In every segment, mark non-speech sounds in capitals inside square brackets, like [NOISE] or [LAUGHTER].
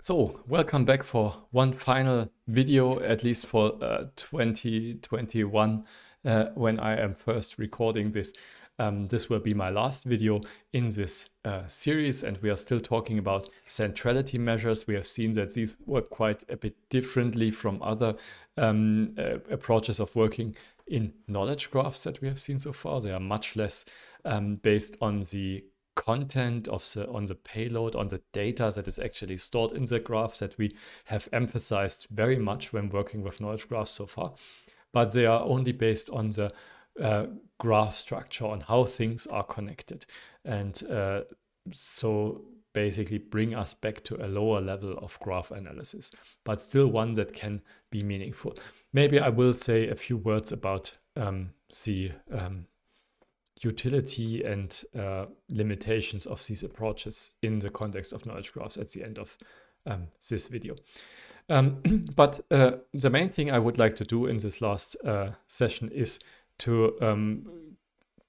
So, welcome back for one final video, at least for uh, 2021, uh, when I am first recording this. Um, this will be my last video in this uh, series and we are still talking about centrality measures. We have seen that these work quite a bit differently from other um, uh, approaches of working in knowledge graphs that we have seen so far. They are much less um, based on the content of the on the payload on the data that is actually stored in the graph that we have emphasized very much when working with knowledge graphs so far but they are only based on the uh, graph structure on how things are connected and uh, so basically bring us back to a lower level of graph analysis but still one that can be meaningful maybe i will say a few words about um, the um, utility and uh, limitations of these approaches in the context of knowledge graphs at the end of um, this video. Um, [CLEARS THROAT] but uh, the main thing I would like to do in this last uh, session is to um,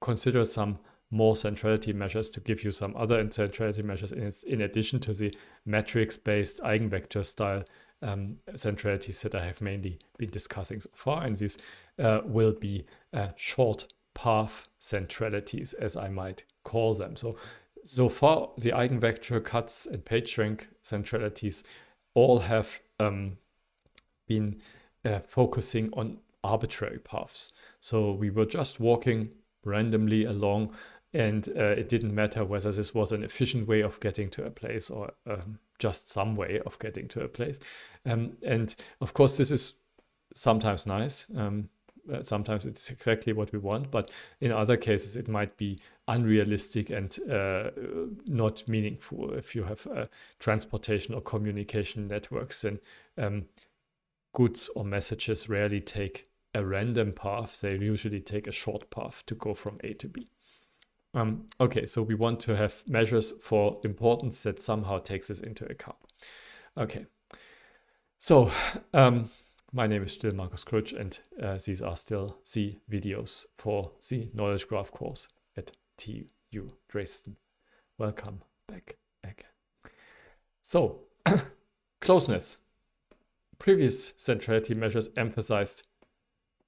consider some more centrality measures to give you some other centrality measures in, in addition to the matrix-based eigenvector style um, centralities that I have mainly been discussing so far. And these uh, will be uh, short path centralities, as I might call them. So, so far, the eigenvector cuts and page centralities all have um, been uh, focusing on arbitrary paths. So we were just walking randomly along and uh, it didn't matter whether this was an efficient way of getting to a place or um, just some way of getting to a place. Um, and of course, this is sometimes nice. Um, uh, sometimes it's exactly what we want, but in other cases it might be unrealistic and uh, uh not meaningful. If you have uh, transportation or communication networks, then um, goods or messages rarely take a random path. They usually take a short path to go from A to B. Um, okay, so we want to have measures for importance that somehow takes this into account. Okay, so um, my name is still Markus Krutsch and uh, these are still the videos for the Knowledge Graph course at TU Dresden. Welcome back again. So, [COUGHS] closeness. Previous centrality measures emphasized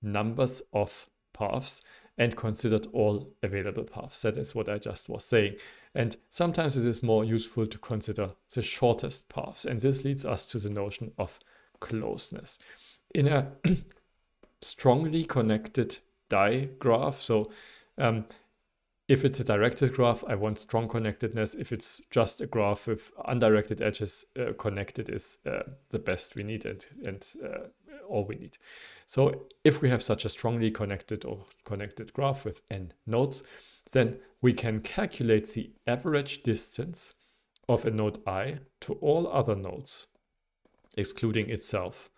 numbers of paths and considered all available paths. That is what I just was saying. And sometimes it is more useful to consider the shortest paths. And this leads us to the notion of closeness. In a [CLEARS THROAT] strongly connected die graph, so um, if it's a directed graph, I want strong connectedness. If it's just a graph with undirected edges, uh, connected is uh, the best we need and, and uh, all we need. So if we have such a strongly connected or connected graph with n nodes, then we can calculate the average distance of a node i to all other nodes excluding itself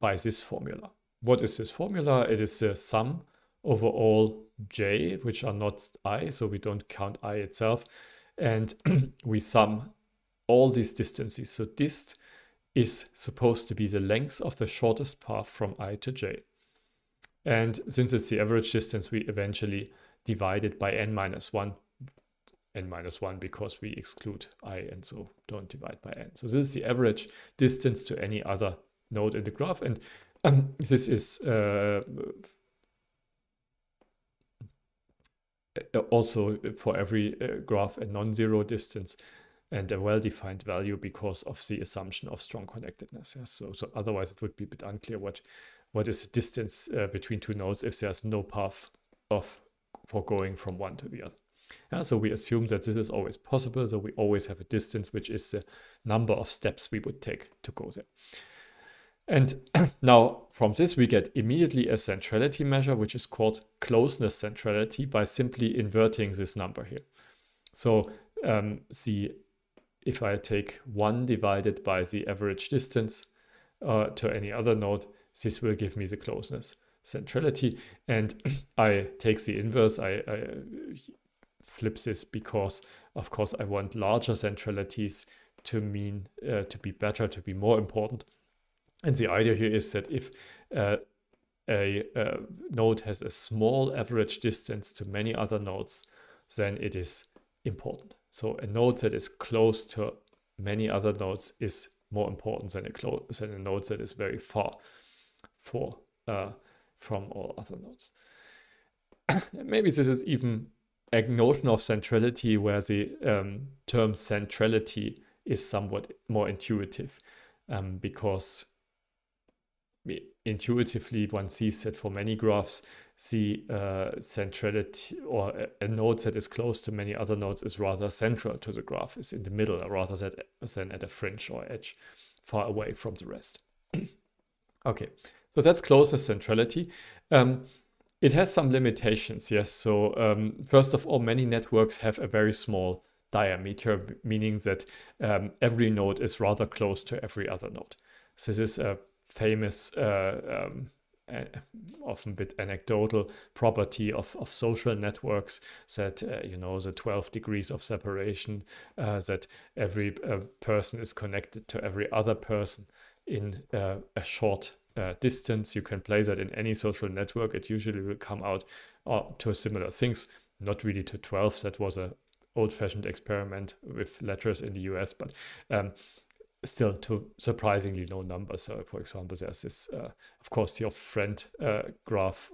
by this formula. What is this formula? It is the sum over all j, which are not i, so we don't count i itself, and [CLEARS THROAT] we sum all these distances. So dist is supposed to be the length of the shortest path from i to j. And since it's the average distance, we eventually divide it by n minus 1 n minus 1 because we exclude i and so don't divide by n. So this is the average distance to any other node in the graph and um, this is uh, uh, also for every uh, graph a non-zero distance and a well-defined value because of the assumption of strong connectedness. Yes? So, so otherwise it would be a bit unclear what what is the distance uh, between two nodes if there's no path of for going from one to the other so we assume that this is always possible. So we always have a distance, which is the number of steps we would take to go there. And [CLEARS THROAT] now from this, we get immediately a centrality measure, which is called closeness centrality by simply inverting this number here. So um, the, if I take 1 divided by the average distance uh, to any other node, this will give me the closeness centrality. And [CLEARS THROAT] I take the inverse, I, I flips is because, of course, I want larger centralities to mean uh, to be better, to be more important. And the idea here is that if uh, a, a uh, node has a small average distance to many other nodes, then it is important. So a node that is close to many other nodes is more important than a, than a node that is very far for, uh, from all other nodes. [COUGHS] Maybe this is even a notion of centrality where the um, term centrality is somewhat more intuitive um, because intuitively one sees that for many graphs the uh, centrality or a, a, node that is close to many other nodes is rather central to the graph is in the middle rather than, than at a fringe or edge far away from the rest [CLEARS THROAT] okay so that's closeness centrality um, it has some limitations, yes. So um, first of all, many networks have a very small diameter, meaning that um, every node is rather close to every other node. So this is a famous, uh, um, often a bit anecdotal property of, of social networks that, uh, you know, the 12 degrees of separation, uh, that every uh, person is connected to every other person in uh, a short uh, distance you can play that in any social network it usually will come out uh, to similar things not really to 12 that was a old-fashioned experiment with letters in the us but um, still to surprisingly low numbers so for example there's this uh, of course your friend uh, graph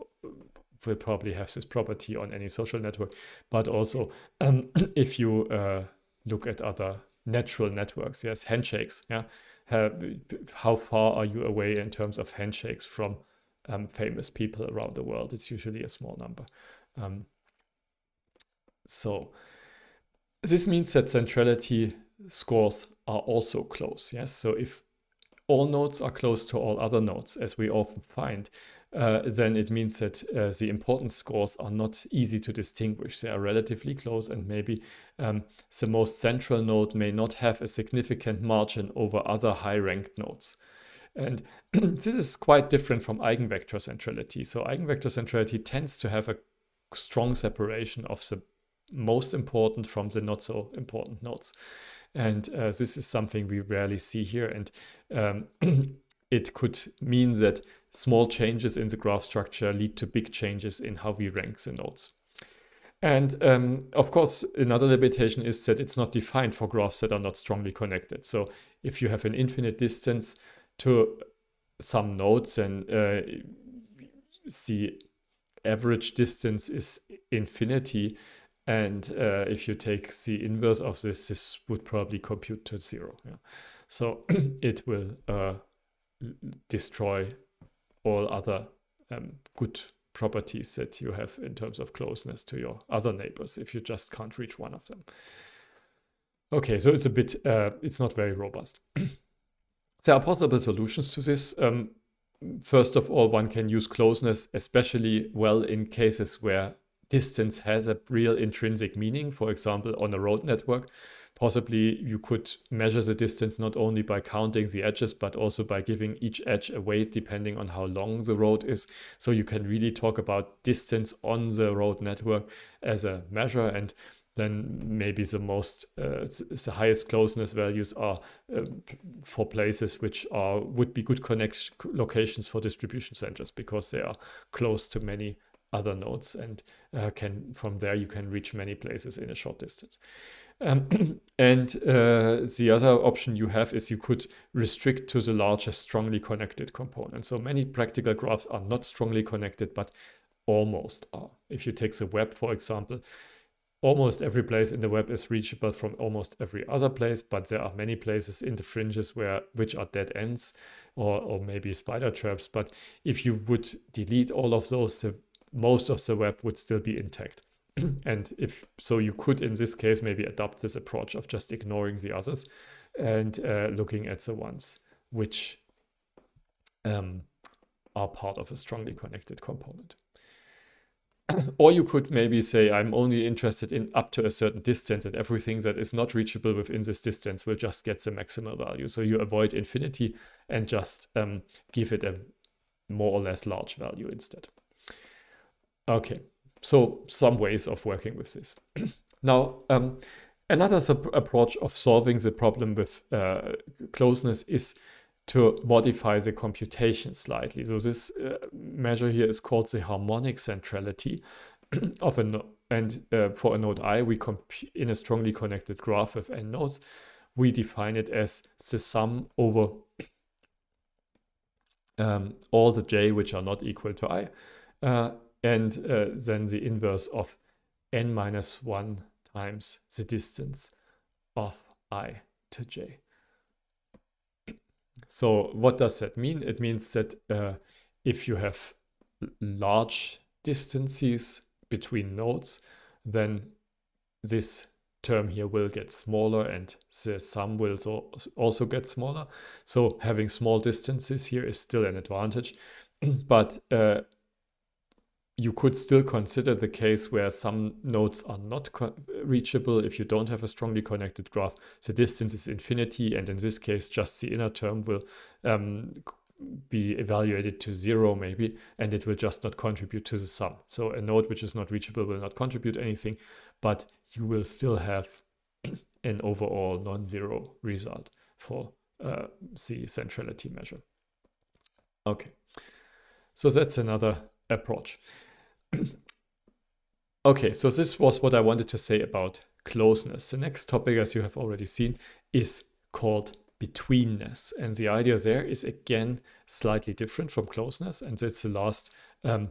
will probably have this property on any social network but also um, [CLEARS THROAT] if you uh, look at other natural networks yes handshakes yeah how far are you away in terms of handshakes from um, famous people around the world? It's usually a small number. Um, so this means that centrality scores are also close. Yes. So if all nodes are close to all other nodes, as we often find, uh, then it means that uh, the importance scores are not easy to distinguish. They are relatively close and maybe um, the most central node may not have a significant margin over other high-ranked nodes. And [CLEARS THROAT] this is quite different from eigenvector centrality. So eigenvector centrality tends to have a strong separation of the most important from the not so important nodes. And uh, this is something we rarely see here. And um, [CLEARS THROAT] it could mean that small changes in the graph structure lead to big changes in how we rank the nodes. And um, of course, another limitation is that it's not defined for graphs that are not strongly connected. So if you have an infinite distance to some nodes, and uh, the average distance is infinity. And uh, if you take the inverse of this, this would probably compute to zero. Yeah. So [CLEARS THROAT] it will uh, destroy all other um, good properties that you have in terms of closeness to your other neighbors if you just can't reach one of them. Okay, so it's a bit, uh, it's not very robust. [CLEARS THROAT] there are possible solutions to this. Um, first of all, one can use closeness, especially well in cases where distance has a real intrinsic meaning. For example, on a road network, possibly you could measure the distance not only by counting the edges, but also by giving each edge a weight depending on how long the road is. So you can really talk about distance on the road network as a measure. And then maybe the most uh, the highest closeness values are uh, for places which are would be good connection locations for distribution centers because they are close to many other nodes and uh, can from there you can reach many places in a short distance. Um, [CLEARS THROAT] and uh, the other option you have is you could restrict to the larger strongly connected component. So many practical graphs are not strongly connected, but almost are. If you take the web, for example, almost every place in the web is reachable from almost every other place, but there are many places in the fringes where which are dead ends or, or maybe spider traps. But if you would delete all of those, the most of the web would still be intact. [CLEARS THROAT] and if so, you could in this case maybe adopt this approach of just ignoring the others and uh, looking at the ones which um, are part of a strongly connected component. [CLEARS THROAT] or you could maybe say, I'm only interested in up to a certain distance and everything that is not reachable within this distance will just get the maximal value. So you avoid infinity and just um, give it a more or less large value instead. Okay, so some ways of working with this. [CLEARS THROAT] now, um, another approach of solving the problem with uh, closeness is to modify the computation slightly. So this uh, measure here is called the harmonic centrality [CLEARS THROAT] of a node. and uh, for a node i, we in a strongly connected graph with n nodes, we define it as the sum over [CLEARS THROAT] um, all the j which are not equal to i. Uh, and uh, then the inverse of n minus 1 times the distance of i to j. So what does that mean? It means that uh, if you have large distances between nodes, then this term here will get smaller and the sum will so also get smaller. So having small distances here is still an advantage, [CLEARS THROAT] but uh, you could still consider the case where some nodes are not reachable if you don't have a strongly connected graph. The distance is infinity, and in this case, just the inner term will um, be evaluated to zero maybe, and it will just not contribute to the sum. So a node which is not reachable will not contribute anything, but you will still have [CLEARS THROAT] an overall non-zero result for uh, the centrality measure. Okay, so that's another approach okay, so this was what I wanted to say about closeness. The next topic, as you have already seen, is called betweenness. And the idea there is again slightly different from closeness. And that's the last um,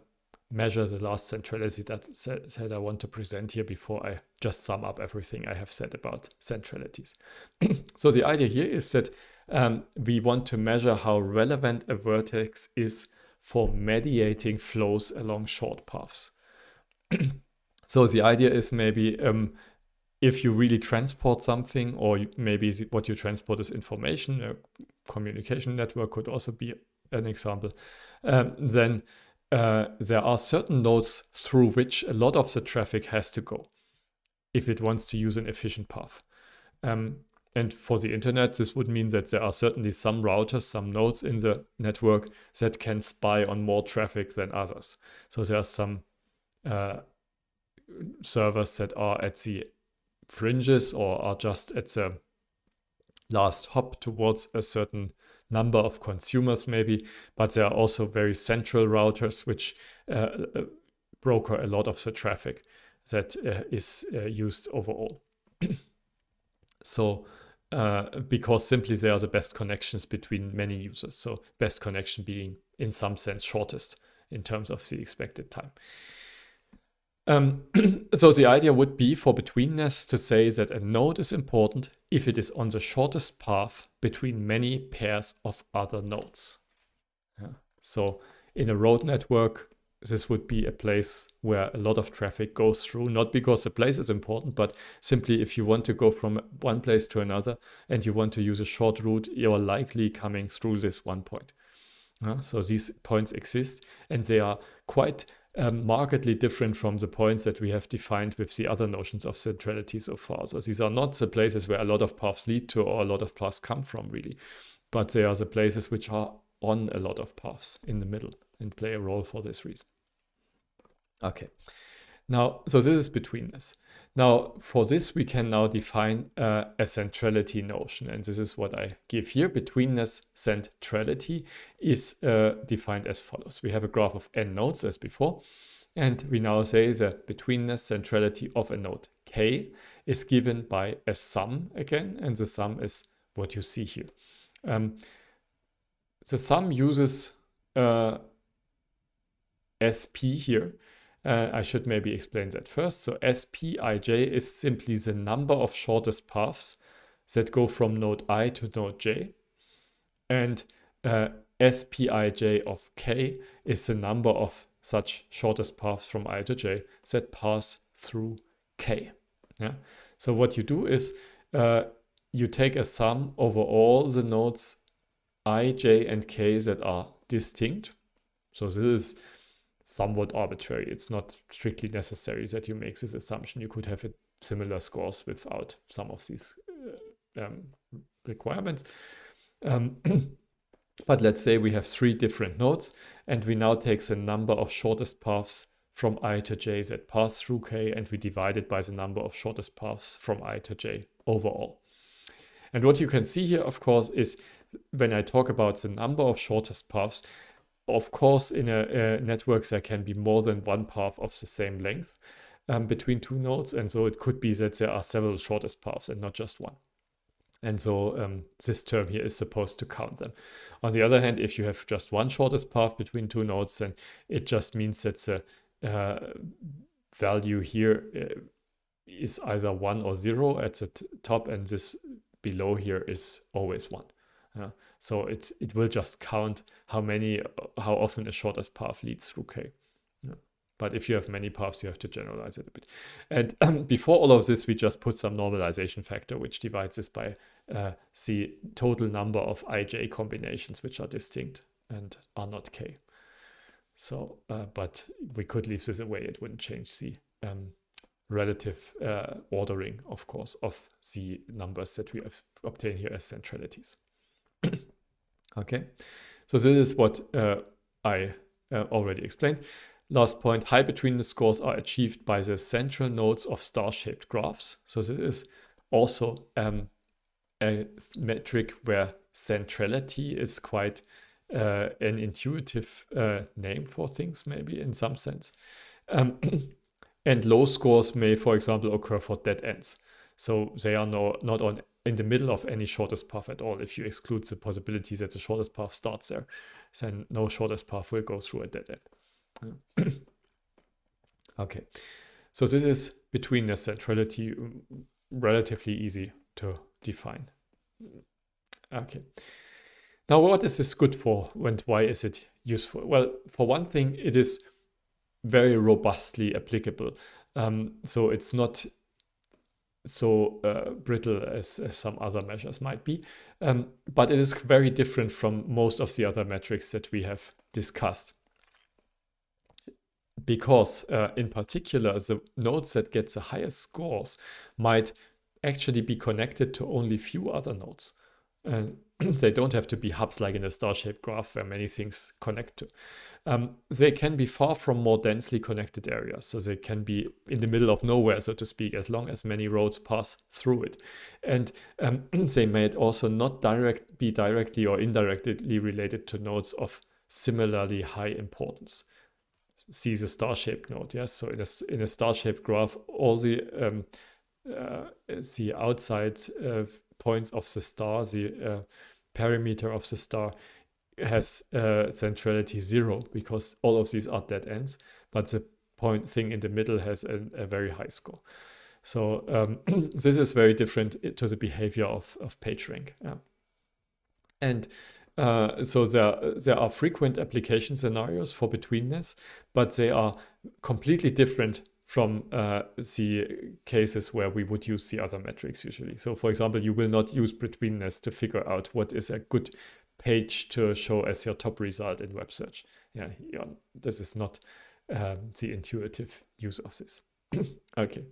measure, the last centrality that said I want to present here before I just sum up everything I have said about centralities. [CLEARS THROAT] so the idea here is that um, we want to measure how relevant a vertex is for mediating flows along short paths. [CLEARS THROAT] so the idea is maybe um, if you really transport something, or maybe what you transport is information, a communication network could also be an example, um, then uh, there are certain nodes through which a lot of the traffic has to go if it wants to use an efficient path. Um, and for the internet, this would mean that there are certainly some routers, some nodes in the network that can spy on more traffic than others. So there are some uh, servers that are at the fringes or are just at the last hop towards a certain number of consumers maybe but there are also very central routers which uh, uh broker a lot of the traffic that uh, is uh, used overall [CLEARS THROAT] so uh, because simply they are the best connections between many users. So best connection being in some sense shortest in terms of the expected time. Um, [CLEARS THROAT] so the idea would be for betweenness to say that a node is important if it is on the shortest path between many pairs of other nodes. Yeah. So in a road network, this would be a place where a lot of traffic goes through, not because the place is important, but simply if you want to go from one place to another and you want to use a short route, you're likely coming through this one point. Uh, so these points exist and they are quite um, markedly different from the points that we have defined with the other notions of centrality so far. So these are not the places where a lot of paths lead to or a lot of paths come from really, but they are the places which are on a lot of paths in the middle and play a role for this reason. Okay. Now, so this is betweenness. Now, for this, we can now define uh, a centrality notion, and this is what I give here. Betweenness centrality is uh, defined as follows. We have a graph of n nodes as before, and we now say the betweenness centrality of a node k is given by a sum again, and the sum is what you see here. Um, the sum uses uh, SP here. Uh, I should maybe explain that first. So SPIJ is simply the number of shortest paths that go from node i to node j. And uh, SPIJ of k is the number of such shortest paths from i to j that pass through k. Yeah? So what you do is uh, you take a sum over all the nodes i, j, and k that are distinct. So this is somewhat arbitrary. It's not strictly necessary that you make this assumption. You could have similar scores without some of these uh, um, requirements. Um, [CLEARS THROAT] but let's say we have three different nodes, and we now take the number of shortest paths from i to j that pass through k, and we divide it by the number of shortest paths from i to j overall. And what you can see here, of course, is when I talk about the number of shortest paths, of course, in a, a, network, there can be more than one path of the same length um, between two nodes. And so it could be that there are several shortest paths and not just one. And so um, this term here is supposed to count them. On the other hand, if you have just one shortest path between two nodes, then it just means that the uh, value here uh, is either one or zero at the top, and this below here is always one. Yeah. So it, it will just count how many, how often a shortest path leads through K. Yeah. But if you have many paths, you have to generalize it a bit. And um, [CLEARS THROAT] before all of this, we just put some normalization factor, which divides this by uh, the total number of ij combinations, which are distinct and are not k. So, uh, but we could leave this away. It wouldn't change the um, relative uh, ordering, of course, of the numbers that we obtain here as centralities. Okay, so this is what uh, I uh, already explained. Last point, high betweenness scores are achieved by the central nodes of star-shaped graphs. So this is also um, a metric where centrality is quite uh, an intuitive uh, name for things, maybe in some sense. Um, [CLEARS THROAT] and low scores may, for example, occur for dead ends. So they are no, not on in the middle of any shortest path at all. If you exclude the possibility that the shortest path starts there, then no shortest path will go through a dead end. [CLEARS THROAT] okay, so this is between the centrality mm, relatively easy to define. Okay. Now, what is this good for and why is it useful? Well, for one thing, it is very robustly applicable. Um, so it's not so uh, brittle as, as, some other measures might be. Um, but it is very different from most of the other metrics that we have discussed. Because uh, in particular, the nodes that get the highest scores might actually be connected to only few other nodes. Uh, [CLEARS THROAT] they don't have to be hubs like in a star-shaped graph where many things connect to. Um, they can be far from more densely connected areas. So they can be in the middle of nowhere, so to speak, as long as many roads pass through it. And um, [CLEARS THROAT] they may also not direct, be directly or indirectly related to nodes of similarly high importance. See the star-shaped node, yes? So in a, in a star-shaped graph, all the, um, uh, the outside uh, points of the star, the uh, perimeter of the star has uh, centrality zero because all of these are dead ends, but the point thing in the middle has a, a very high score. So um, [CLEARS THROAT] this is very different uh, to the behavior of, of PageRank. Yeah. And uh, so there, there are frequent application scenarios for betweenness, but they are completely different from uh, the cases where we would use the other metrics usually. So for example, you will not use betweenness to figure out what is a good page to show as your top result in web search. Yeah, yeah this is not um, the intuitive use of this. [CLEARS THROAT] okay.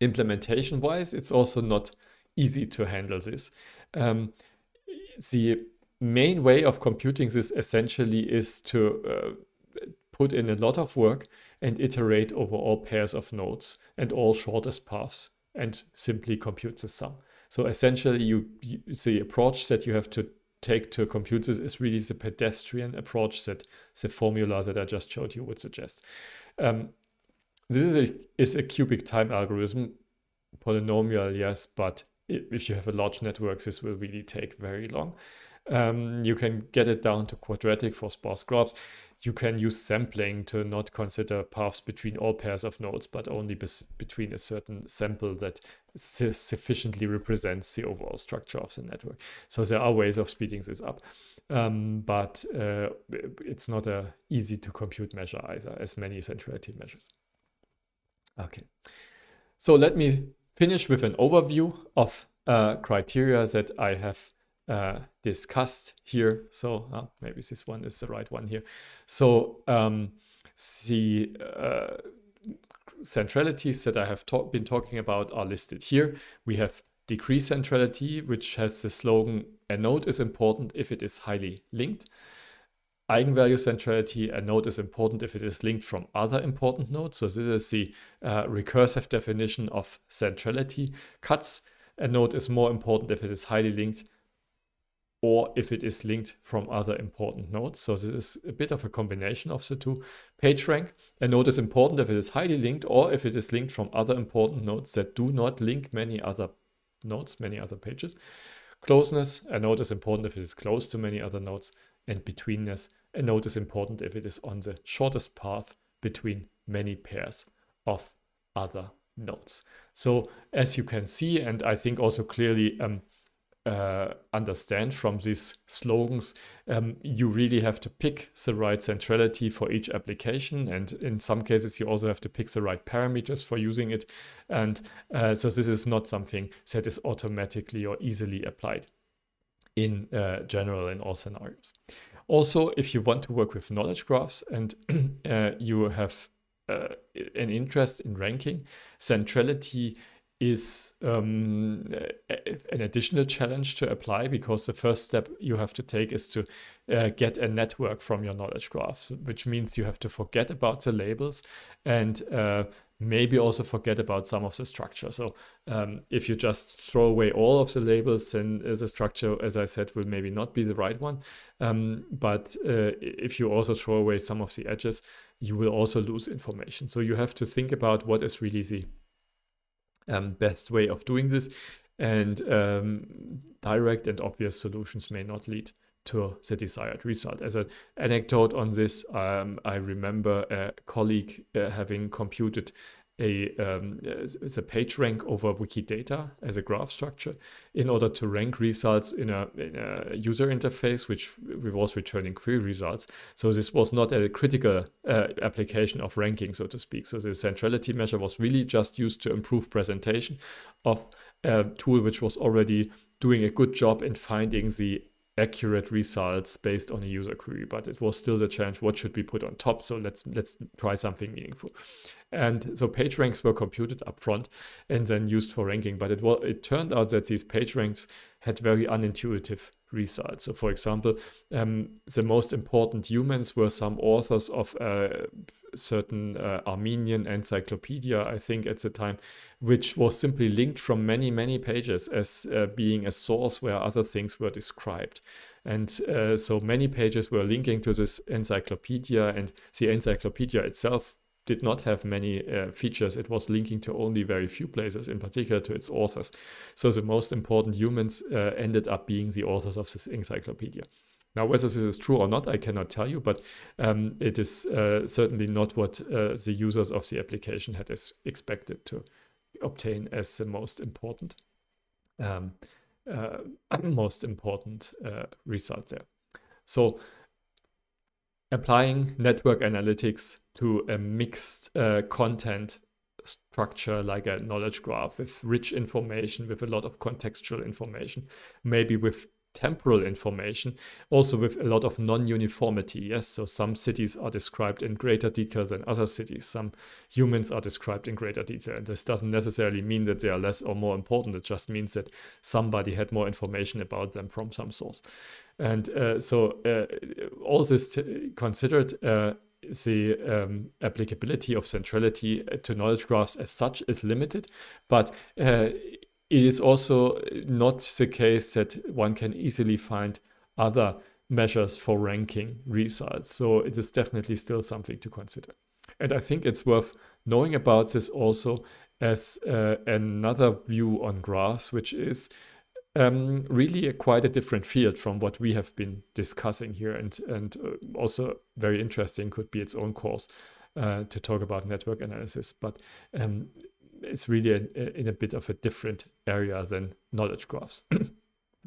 Implementation wise, it's also not easy to handle this. Um, the main way of computing this essentially is to uh, put in a lot of work and iterate over all pairs of nodes and all shortest paths and simply compute the sum. So essentially you, you the approach that you have to take to compute this is really the pedestrian approach that the formula that I just showed you would suggest. Um, this is a, is a cubic time algorithm, polynomial, yes, but if you have a large network, this will really take very long. Um, you can get it down to quadratic for sparse graphs. You can use sampling to not consider paths between all pairs of nodes, but only between a certain sample that sufficiently represents the overall structure of the network. So there are ways of speeding this up, um, but uh, it's not a easy to compute measure either, as many centrality measures. Okay, so let me finish with an overview of uh, criteria that I have uh, discussed here. So uh, maybe this one is the right one here. So um, the uh, centralities that I have ta been talking about are listed here. We have degree centrality, which has the slogan, a node is important if it is highly linked. Eigenvalue centrality, a node is important if it is linked from other important nodes. So this is the uh, recursive definition of centrality. Cuts, a node is more important if it is highly linked or if it is linked from other important nodes. So this is a bit of a combination of the two. PageRank, a node is important if it is highly linked or if it is linked from other important nodes that do not link many other nodes, many other pages. Closeness, a node is important if it is close to many other nodes. And betweenness, a node is important if it is on the shortest path between many pairs of other nodes. So as you can see, and I think also clearly um, uh, understand from these slogans, um, you really have to pick the right centrality for each application. And in some cases, you also have to pick the right parameters for using it. And uh, so this is not something that is automatically or easily applied in uh, general in all scenarios. Also, if you want to work with knowledge graphs and [CLEARS THROAT] uh, you have uh, an interest in ranking, centrality is um, an additional challenge to apply because the first step you have to take is to uh, get a network from your knowledge graph, which means you have to forget about the labels and uh, maybe also forget about some of the structure. So um, if you just throw away all of the labels, then uh, the structure, as I said, will maybe not be the right one. Um, but uh, if you also throw away some of the edges, you will also lose information. So you have to think about what is really the um, best way of doing this. And um, direct and obvious solutions may not lead to the desired result. As an anecdote on this, um, I remember a colleague uh, having computed a, um, a page rank over Wikidata as a graph structure in order to rank results in a, in a user interface, which was returning query results. So this was not a critical uh, application of ranking, so to speak. So the centrality measure was really just used to improve presentation of a tool which was already doing a good job in finding the accurate results based on a user query, but it was still the challenge: what should we put on top? So let's let's try something meaningful. And so page ranks were computed upfront and then used for ranking. But it was it turned out that these page ranks had very unintuitive results. So, for example, um, the most important humans were some authors of uh, certain uh, Armenian encyclopedia, I think, at the time, which was simply linked from many, many pages as uh, being a source where other things were described. And uh, so many pages were linking to this encyclopedia, and the encyclopedia itself did not have many uh, features. It was linking to only very few places, in particular to its authors. So the most important humans uh, ended up being the authors of this encyclopedia. Now, whether this is true or not, I cannot tell you, but um, it is uh, certainly not what uh, the users of the application had expected to obtain as the most important, um, uh, [CLEARS THROAT] most important uh, result there. So, applying network analytics to a mixed uh, content structure like a knowledge graph with rich information with a lot of contextual information maybe with temporal information, also with a lot of non-uniformity. Yes, so some cities are described in greater detail than other cities. Some humans are described in greater detail. And this doesn't necessarily mean that they are less or more important. It just means that somebody had more information about them from some source. And uh, so uh, all this considered, uh, the um, applicability of centrality to knowledge graphs as such is limited, but uh, it is also not the case that one can easily find other measures for ranking results. So it is definitely still something to consider. And I think it's worth knowing about this also as uh, another view on graphs, which is um, really a, quite a different field from what we have been discussing here, and and uh, also very interesting could be its own course uh, to talk about network analysis. But um, it's really in, in a bit of a different area than knowledge graphs. [CLEARS THROAT]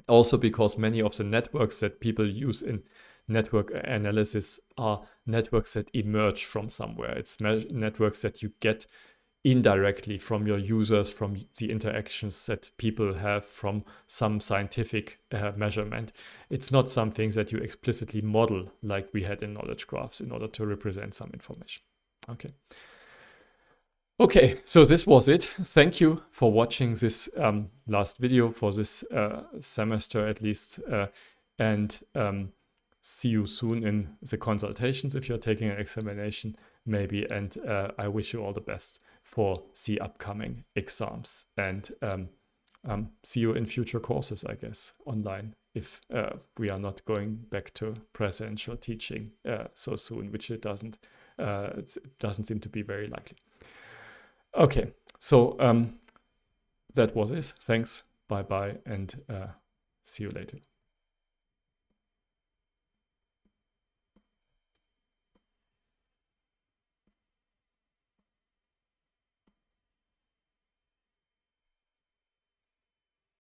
also because many of the networks that people use in network analysis are networks that emerge from somewhere. It's networks that you get indirectly from your users, from the interactions that people have from some scientific uh, measurement. It's not something that you explicitly model like we had in knowledge graphs in order to represent some information. Okay. Okay, so this was it. Thank you for watching this um, last video for this uh, semester at least. Uh, and um, see you soon in the consultations if you're taking an examination maybe. And uh, I wish you all the best for the upcoming exams. And um, um see you in future courses, I guess, online if uh, we are not going back to presential teaching uh, so soon, which it doesn't, it uh, doesn't seem to be very likely. Okay, so um, that was it. Thanks, bye bye, and uh, see you later.